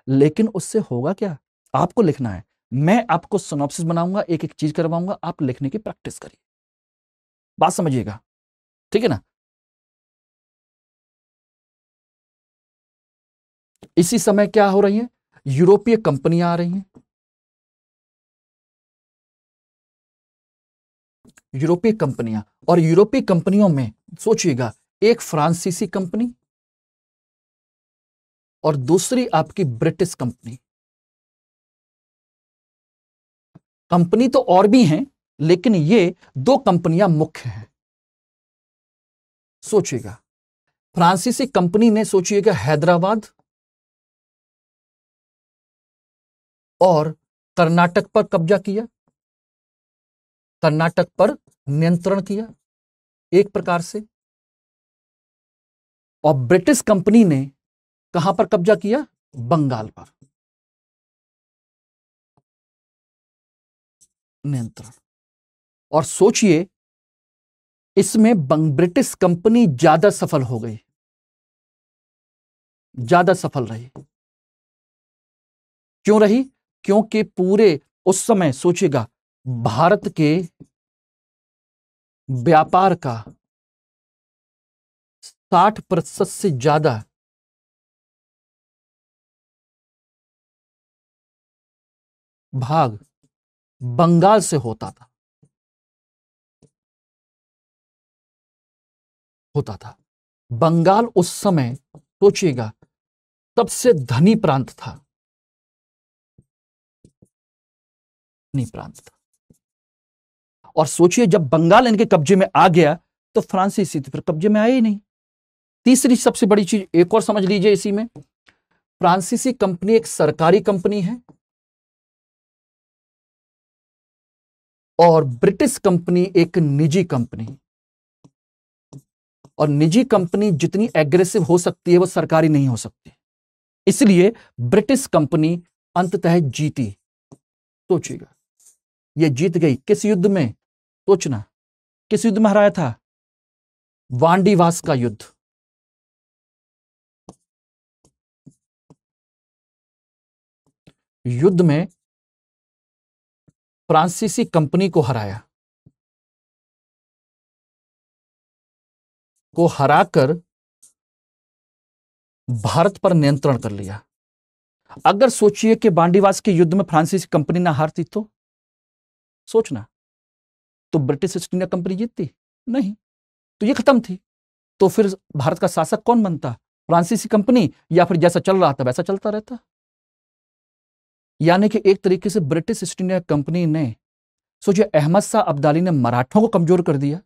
लेकिन उससे होगा क्या आपको लिखना है मैं आपको सोनोपसिस बनाऊंगा एक एक चीज करवाऊंगा आप लिखने की प्रैक्टिस करिए बात समझिएगा ठीक है ना इसी समय क्या हो रही है यूरोपीय कंपनियां आ रही हैं यूरोपीय कंपनियां और यूरोपीय कंपनियों में सोचिएगा एक फ्रांसीसी कंपनी और दूसरी आपकी ब्रिटिश कंपनी कंपनी तो और भी हैं लेकिन ये दो कंपनियां मुख्य हैं सोचिएगा फ्रांसीसी कंपनी ने सोचिएगा हैदराबाद और कर्नाटक पर कब्जा किया कर्नाटक पर नियंत्रण किया एक प्रकार से और ब्रिटिश कंपनी ने कहां पर कब्जा किया बंगाल पर नियंत्रण और सोचिए इसमें ब्रिटिश कंपनी ज्यादा सफल हो गई ज्यादा सफल रही क्यों रही क्योंकि पूरे उस समय सोचिएगा भारत के व्यापार का साठ प्रतिशत से ज्यादा भाग बंगाल से होता था होता था बंगाल उस समय सोचिएगा सबसे धनी प्रांत था धनी प्रांत था और सोचिए जब बंगाल इनके कब्जे में आ गया तो फ्रांसीसी तो फिर कब्जे में आया ही नहीं तीसरी सबसे बड़ी चीज एक और समझ लीजिए इसी में फ्रांसीसी कंपनी एक सरकारी कंपनी है और ब्रिटिश कंपनी एक निजी कंपनी और निजी कंपनी जितनी एग्रेसिव हो सकती है वो सरकारी नहीं हो सकती इसलिए ब्रिटिश कंपनी अंततः जीती सोचिएगा ये जीत गई किस युद्ध में सोचना किस युद्ध में हराया था वांडीवास का युद्ध युद्ध में फ्रांसीसी कंपनी को हराया को हराकर भारत पर नियंत्रण कर लिया अगर सोचिए कि बांडीवास के युद्ध में फ्रांसीसी कंपनी ना हारती तो सोचना तो ब्रिटिश ईस्ट इंडिया कंपनी जीतती नहीं तो ये खत्म थी तो फिर भारत का शासक कौन बनता फ्रांसीसी कंपनी या फिर जैसा चल रहा था वैसा चलता रहता यानी कि एक तरीके से ब्रिटिश ईस्ट इंडिया कंपनी ने सोचिए अहमद शाह अब्दाली ने मराठों को कमजोर कर दिया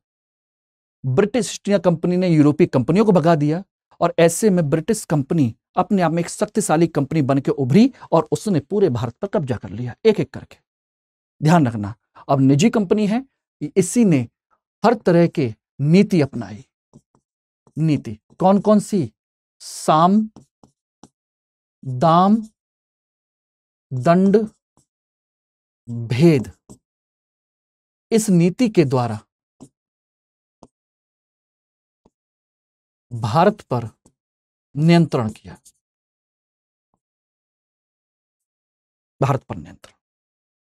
ब्रिटिश ईस्ट इंडिया कंपनी ने यूरोपीय कंपनियों को भगा दिया और ऐसे में ब्रिटिश कंपनी अपने आप में एक शक्तिशाली कंपनी बन के उभरी और उसने पूरे भारत पर कब्जा कर लिया एक एक करके ध्यान रखना अब निजी कंपनी है इसी ने हर तरह के नीति अपनाई नीति कौन कौन सी साम दाम दंड भेद इस नीति के द्वारा भारत पर नियंत्रण किया भारत पर नियंत्रण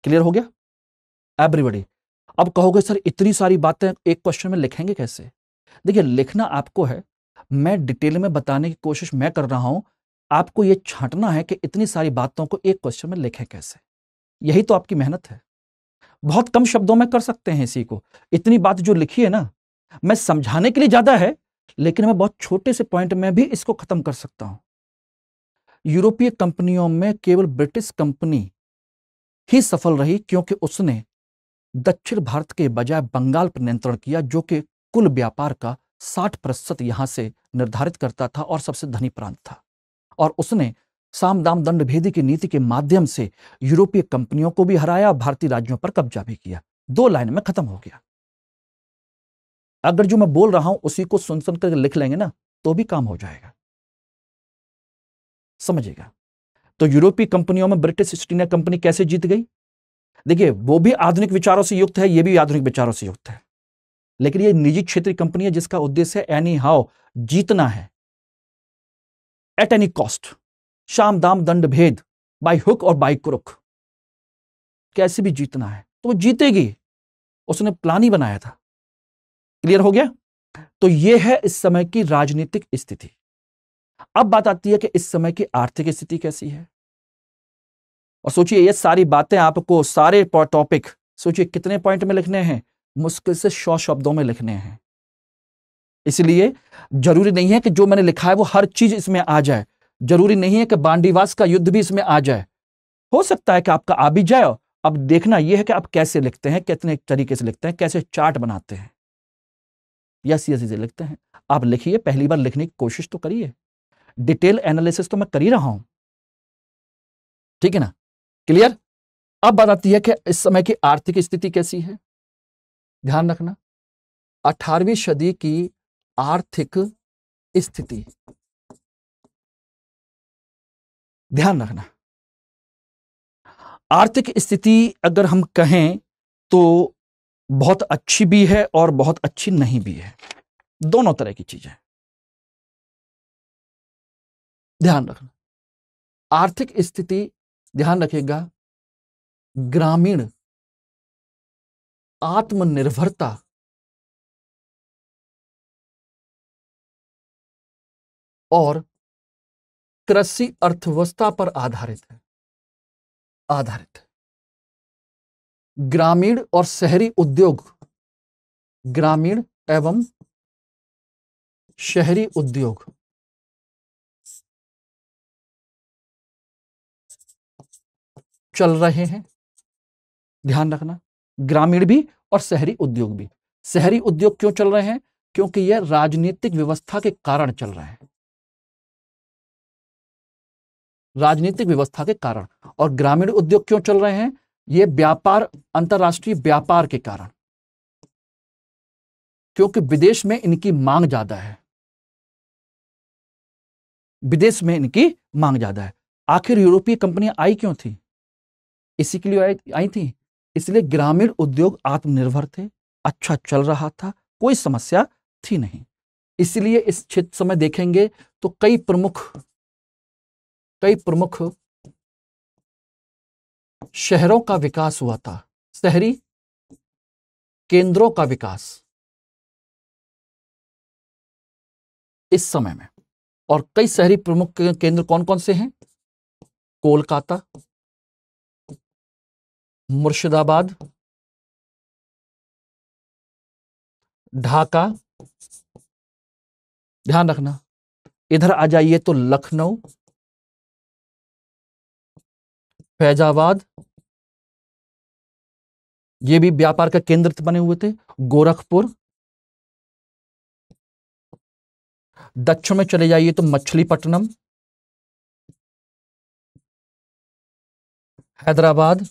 क्लियर हो गया एवरीबडी अब कहोगे सर इतनी सारी बातें एक क्वेश्चन में लिखेंगे कैसे देखिए लिखना आपको है मैं डिटेल में बताने की कोशिश मैं कर रहा हूं आपको ये छांटना है कि इतनी सारी बातों को एक क्वेश्चन में लिखें कैसे यही तो आपकी मेहनत है बहुत कम शब्दों में कर सकते हैं इसी को इतनी बात जो लिखी है ना मैं समझाने के लिए ज्यादा है लेकिन मैं बहुत छोटे से पॉइंट में भी इसको खत्म कर सकता हूं यूरोपीय कंपनियों में केवल ब्रिटिश कंपनी ही सफल रही क्योंकि उसने दक्षिण भारत के बजाय बंगाल पर नियंत्रण किया जो कि कुल व्यापार का 60 प्रतिशत यहां से निर्धारित करता था और सबसे धनी प्रांत था और उसने साम दाम दंड भेदी की नीति के माध्यम से यूरोपीय कंपनियों को भी हराया भारतीय राज्यों पर कब्जा भी किया दो लाइन में खत्म हो गया अगर जो मैं बोल रहा हूं उसी को सुन सुन कर लिख लेंगे ना तो भी काम हो जाएगा समझिएगा तो यूरोपीय कंपनियों में ब्रिटिश ईस्ट इंडिया कंपनी कैसे जीत गई देखिए वो भी आधुनिक विचारों से युक्त है ये भी आधुनिक विचारों से युक्त है लेकिन ये निजी क्षेत्रीय कंपनी है जिसका उद्देश्य एनी हाउ जीतना है एट एनी कॉस्ट शाम दाम दंड भेद बाई हुक और बाय क्रुक कैसे भी जीतना है तो वो जीतेगी उसने प्लान ही बनाया था क्लियर हो गया तो ये है इस समय की राजनीतिक स्थिति अब बात आती है कि इस समय की आर्थिक स्थिति कैसी है और सोचिए ये सारी बातें आपको सारे टॉपिक सोचिए कितने पॉइंट में लिखने हैं मुश्किल से सौ शब्दों में लिखने हैं इसलिए जरूरी नहीं है कि जो मैंने लिखा है वो हर चीज इसमें आ जाए जरूरी नहीं है कि बांडीवास का युद्ध भी इसमें आ जाए हो सकता है कि आपका आ भी जाए अब देखना यह है कि आप कैसे लिखते हैं कितने तरीके से लिखते हैं कैसे चार्ट बनाते हैं या सीएससी से लिखते हैं आप लिखिए पहली बार लिखने की कोशिश तो करिए डिटेल एनालिसिस तो मैं कर ही रहा हूं ठीक है ना क्लियर अब बात आती है कि इस समय की आर्थिक स्थिति कैसी है ध्यान रखना अठारहवीं सदी की आर्थिक स्थिति ध्यान रखना आर्थिक स्थिति अगर हम कहें तो बहुत अच्छी भी है और बहुत अच्छी नहीं भी है दोनों तरह की चीजें ध्यान रखना आर्थिक स्थिति ध्यान रखेगा ग्रामीण आत्मनिर्भरता और कृषि अर्थव्यवस्था पर आधारित है आधारित है ग्रामीण और शहरी उद्योग ग्रामीण एवं शहरी उद्योग चल रहे हैं ध्यान रखना ग्रामीण भी और शहरी उद्योग भी शहरी उद्योग क्यों चल रहे हैं क्योंकि यह राजनीतिक व्यवस्था के कारण चल रहे हैं राजनीतिक व्यवस्था के कारण और ग्रामीण उद्योग क्यों चल रहे हैं ये व्यापार अंतर्राष्ट्रीय व्यापार के कारण क्योंकि विदेश में इनकी मांग ज्यादा है विदेश में इनकी मांग ज्यादा है आखिर यूरोपीय कंपनियां आई क्यों थी इसी के लिए आई, आई थी इसलिए ग्रामीण उद्योग आत्मनिर्भर थे अच्छा चल रहा था कोई समस्या थी नहीं इसलिए इस क्षेत्र समय देखेंगे तो कई प्रमुख कई प्रमुख शहरों का विकास हुआ था शहरी केंद्रों का विकास इस समय में और कई शहरी प्रमुख केंद्र कौन कौन से हैं कोलकाता मुर्शिदाबाद ढाका ध्यान रखना इधर आ जाइए तो लखनऊ फैजाबाद ये भी व्यापार का केंद्र बने हुए थे गोरखपुर दक्षिण में चले जाइए तो मछलीपट्टनम हैदराबाद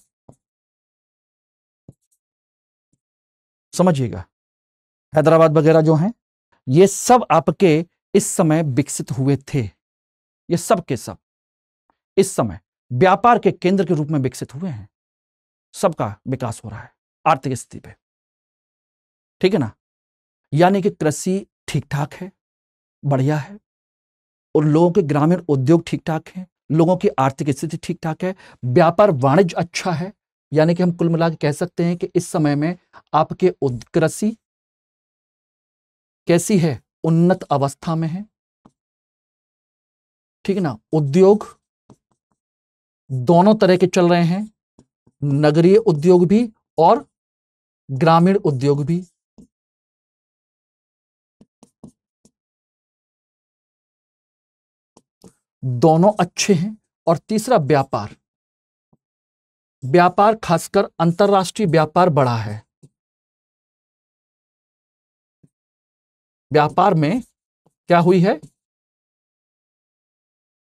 समझिएगा हैदराबाद वगैरह जो हैं ये सब आपके इस समय विकसित हुए थे ये सब के सब इस समय व्यापार के केंद्र के रूप में विकसित हुए हैं सबका विकास हो रहा है आर्थिक स्थिति पे ठीक है ना यानी कि कृषि ठीक ठाक है बढ़िया है और लोगों के ग्रामीण उद्योग ठीक ठाक हैं लोगों की आर्थिक स्थिति ठीक ठाक है व्यापार वाणिज्य अच्छा है यानी कि हम कुल मिला कह सकते हैं कि इस समय में आपके कृषि कैसी है उन्नत अवस्था में है ठीक है ना उद्योग दोनों तरह के चल रहे हैं नगरीय उद्योग भी और ग्रामीण उद्योग भी दोनों अच्छे हैं और तीसरा व्यापार व्यापार खासकर अंतर्राष्ट्रीय व्यापार बढ़ा है व्यापार में क्या हुई है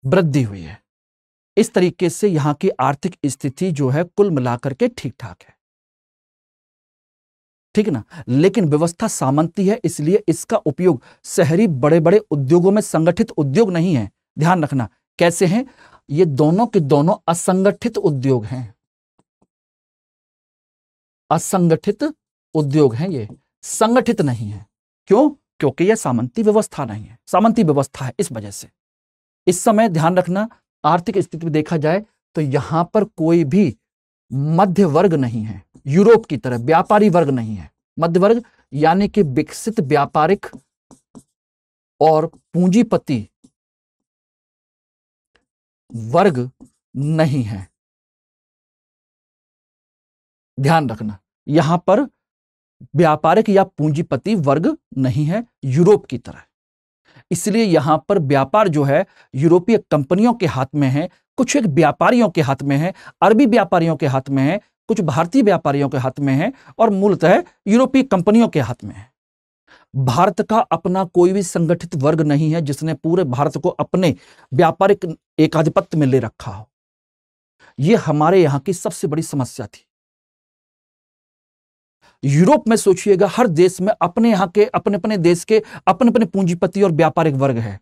वृद्धि हुई है इस तरीके से यहां की आर्थिक स्थिति जो है कुल मिलाकर के ठीक ठाक है ठीक है ना लेकिन व्यवस्था सामंती है इसलिए इसका उपयोग शहरी बड़े बड़े उद्योगों में संगठित उद्योग नहीं है ध्यान रखना कैसे हैं ये दोनों के दोनों असंगठित उद्योग हैं असंगठित उद्योग हैं ये संगठित नहीं है क्यों क्योंकि यह सामंती व्यवस्था नहीं है सामंती व्यवस्था है इस वजह से इस समय ध्यान रखना आर्थिक स्थिति में देखा जाए तो यहां पर कोई भी मध्य वर्ग नहीं है यूरोप की तरह व्यापारी वर्ग नहीं है मध्य वर्ग यानी कि विकसित व्यापारिक और पूंजीपति वर्ग नहीं है ध्यान रखना यहां पर व्यापारिक या पूंजीपति वर्ग नहीं है यूरोप की तरह इसलिए यहाँ पर व्यापार जो है यूरोपीय कंपनियों के हाथ में है कुछ एक व्यापारियों के हाथ में है अरबी व्यापारियों के हाथ में है कुछ भारतीय व्यापारियों के हाथ में है और मूलतः यूरोपीय कंपनियों के हाथ में है भारत का अपना कोई भी संगठित वर्ग नहीं है जिसने पूरे भारत को अपने व्यापारिक एकाधिपत्य में ले रखा हो यह हमारे यहाँ की सबसे बड़ी समस्या थी यूरोप में सोचिएगा हर देश में अपने यहाँ के अपने अपने देश के अपने अपने पूंजीपति और व्यापारिक वर्ग है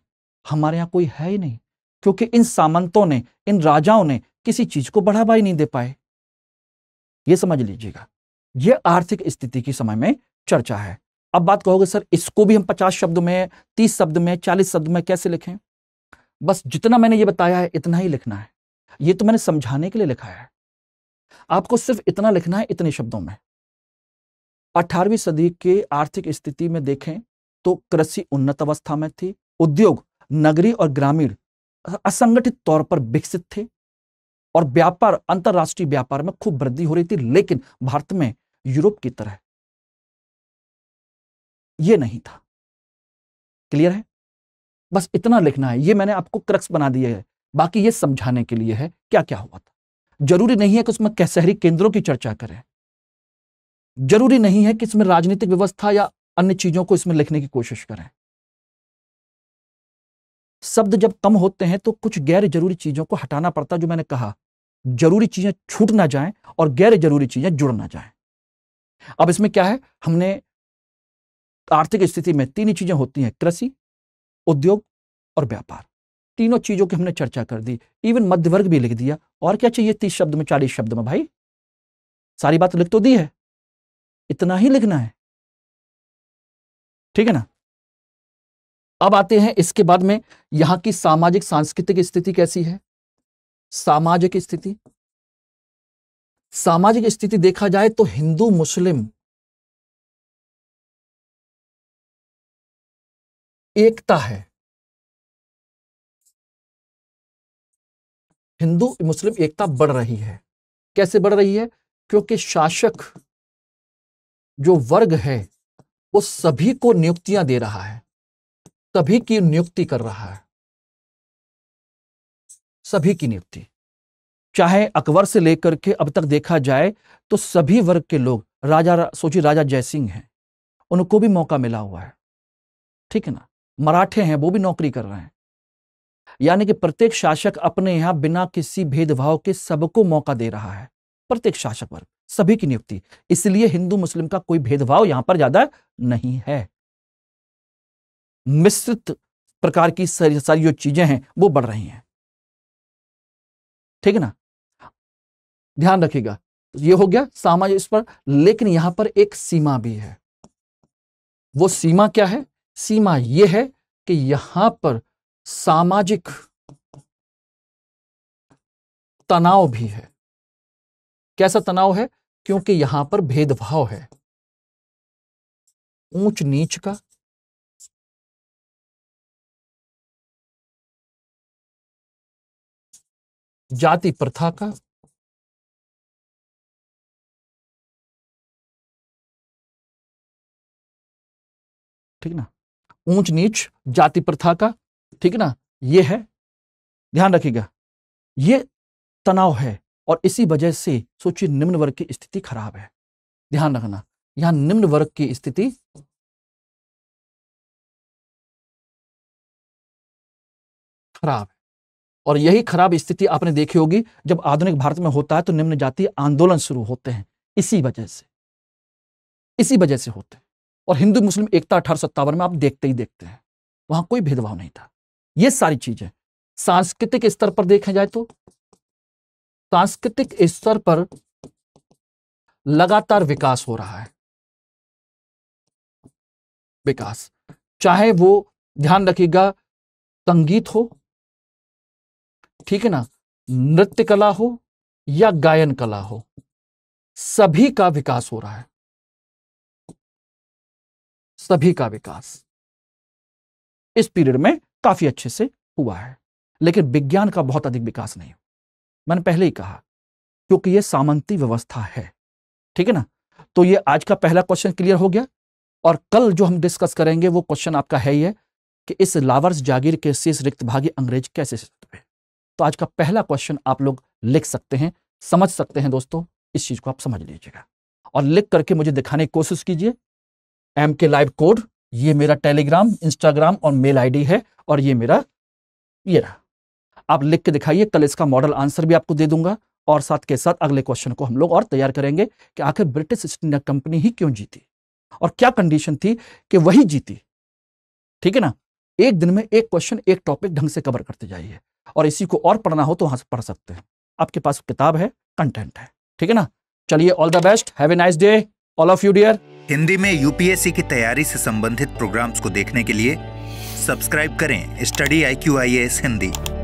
हमारे यहाँ कोई है ही नहीं क्योंकि इन सामंतों ने इन राजाओं ने किसी चीज को बढ़ावा ही नहीं दे पाए ये समझ लीजिएगा ये आर्थिक स्थिति की समय में चर्चा है अब बात कहोगे सर इसको भी हम पचास शब्द में तीस शब्द में चालीस शब्द में कैसे लिखें बस जितना मैंने ये बताया है इतना ही लिखना है ये तो मैंने समझाने के लिए लिखा है आपको सिर्फ इतना लिखना है इतने शब्दों में 18वीं सदी के आर्थिक स्थिति में देखें तो कृषि उन्नत अवस्था में थी उद्योग नगरी और ग्रामीण असंगठित तौर पर विकसित थे और व्यापार अंतर्राष्ट्रीय व्यापार में खूब वृद्धि हो रही थी लेकिन भारत में यूरोप की तरह यह नहीं था क्लियर है बस इतना लिखना है ये मैंने आपको क्रक्स बना दिया है बाकी ये समझाने के लिए है क्या क्या हुआ था जरूरी नहीं है कि उसमें शहरी केंद्रों की चर्चा करें जरूरी नहीं है कि इसमें राजनीतिक व्यवस्था या अन्य चीजों को इसमें लिखने की कोशिश करें शब्द जब कम होते हैं तो कुछ गैर जरूरी चीजों को हटाना पड़ता जो मैंने कहा जरूरी चीजें छूट ना जाएं और गैर जरूरी चीजें जुड़ ना जाएं अब इसमें क्या है हमने आर्थिक स्थिति में तीन चीजें होती हैं कृषि उद्योग और व्यापार तीनों चीजों की हमने चर्चा कर दी इवन मध्य वर्ग भी लिख दिया और क्या चाहिए तीस शब्द में चालीस शब्द में भाई सारी बात लिख तो दी है इतना ही लिखना है ठीक है ना अब आते हैं इसके बाद में यहां की सामाजिक सांस्कृतिक स्थिति कैसी है सामाजिक स्थिति सामाजिक स्थिति देखा जाए तो हिंदू मुस्लिम एकता है हिंदू मुस्लिम एकता बढ़ रही है कैसे बढ़ रही है क्योंकि शासक जो वर्ग है वो सभी को नियुक्तियां दे रहा है सभी की नियुक्ति कर रहा है सभी की नियुक्ति चाहे अकबर से लेकर के अब तक देखा जाए तो सभी वर्ग के लोग राजा सोचिए राजा जयसिंह हैं उनको भी मौका मिला हुआ है ठीक है ना मराठे हैं वो भी नौकरी कर रहे हैं यानी कि प्रत्येक शासक अपने यहां बिना किसी भेदभाव के सबको मौका दे रहा है प्रत्येक शासक वर्ग सभी की नियुक्ति इसलिए हिंदू मुस्लिम का कोई भेदभाव यहां पर ज्यादा नहीं है मिश्रित प्रकार की सारी जो चीजें हैं वो बढ़ रही हैं ठीक है ना ध्यान रखिएगा ये हो गया सामाजिक इस पर लेकिन यहां पर एक सीमा भी है वो सीमा क्या है सीमा ये है कि यहां पर सामाजिक तनाव भी है कैसा तनाव है क्योंकि यहां पर भेदभाव है ऊंच नीच का जाति प्रथा का ठीक ना ऊंच नीच जाति प्रथा का ठीक ना ये है ध्यान रखिएगा ये तनाव है और इसी वजह से सोचिए निम्न वर्ग की स्थिति खराब है ध्यान रखना यहां निम्न वर्ग की स्थिति खराब है और यही खराब स्थिति आपने देखी होगी जब आधुनिक भारत में होता है तो निम्न जाति आंदोलन शुरू होते हैं इसी वजह से इसी वजह से होते हैं और हिंदू मुस्लिम एकता अठारह सत्तावन में आप देखते ही देखते हैं वहां कोई भेदभाव नहीं था ये सारी चीजें सांस्कृतिक स्तर पर देखा जाए तो सांस्कृतिक स्तर पर लगातार विकास हो रहा है विकास चाहे वो ध्यान रखिएगा संगीत हो ठीक है ना नृत्य कला हो या गायन कला हो सभी का विकास हो रहा है सभी का विकास इस पीरियड में काफी अच्छे से हुआ है लेकिन विज्ञान का बहुत अधिक विकास नहीं मैंने पहले ही कहा क्योंकि ये सामंती व्यवस्था है ठीक है ना तो ये आज का पहला क्वेश्चन क्लियर हो गया और कल जो हम डिस्कस करेंगे वो क्वेश्चन आपका है ही है कि इस लावर्स जागीर के रिक्त भागी अंग्रेज कैसे तो आज का पहला क्वेश्चन आप लोग लिख सकते हैं समझ सकते हैं दोस्तों इस चीज को आप समझ लीजिएगा और लिख करके मुझे दिखाने की कोशिश कीजिए एम के लाइव कोड ये मेरा टेलीग्राम इंस्टाग्राम और मेल आईडी है और ये मेरा ये रहा आप लिख के दिखाइए कल इसका मॉडल आंसर भी आपको दे दूंगा और साथ के साथ अगले क्वेश्चन को हम लोग और तैयार करेंगे कि आखिर ब्रिटिश ईस्ट इंडिया कंपनी ही क्यों जीती और क्या कंडीशन थी कि वही जीती ठीक है ना एक दिन में एक क्वेश्चन एक टॉपिक ढंग से कवर करते जाइए और इसी को और पढ़ना हो तो वहां से पढ़ सकते हैं आपके पास किताब है कंटेंट है ठीक है ना चलिए all the best have a nice day all of you dear Hindi में यूपीएससी की तैयारी से संबंधित प्रोग्राम्स को देखने के लिए सब्सक्राइब करें study I Q I S Hindi